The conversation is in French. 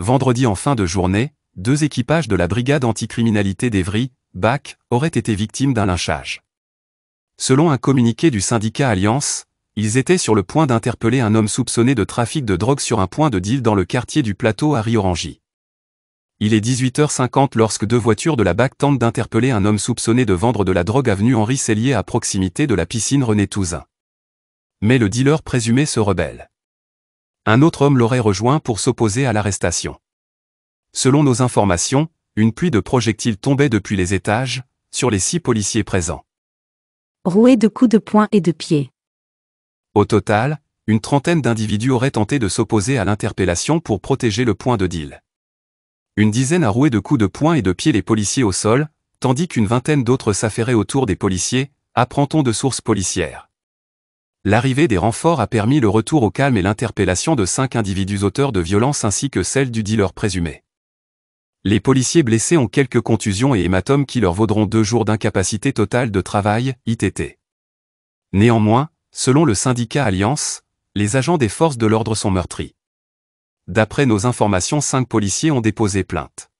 Vendredi en fin de journée, deux équipages de la brigade anticriminalité d'Evry, BAC, auraient été victimes d'un lynchage. Selon un communiqué du syndicat Alliance, ils étaient sur le point d'interpeller un homme soupçonné de trafic de drogue sur un point de deal dans le quartier du plateau à Riorangi. Il est 18h50 lorsque deux voitures de la BAC tentent d'interpeller un homme soupçonné de vendre de la drogue avenue Henri Cellier à proximité de la piscine René Touzin. Mais le dealer présumé se rebelle un autre homme l'aurait rejoint pour s'opposer à l'arrestation. Selon nos informations, une pluie de projectiles tombait depuis les étages, sur les six policiers présents. Roués de coups de poing et de pied. Au total, une trentaine d'individus auraient tenté de s'opposer à l'interpellation pour protéger le point de deal. Une dizaine a roué de coups de poing et de pied les policiers au sol, tandis qu'une vingtaine d'autres s'affairaient autour des policiers, apprend-on de sources policières. L'arrivée des renforts a permis le retour au calme et l'interpellation de cinq individus auteurs de violences ainsi que celle du dealer présumé. Les policiers blessés ont quelques contusions et hématomes qui leur vaudront deux jours d'incapacité totale de travail, ITT. Néanmoins, selon le syndicat Alliance, les agents des forces de l'ordre sont meurtris. D'après nos informations, cinq policiers ont déposé plainte.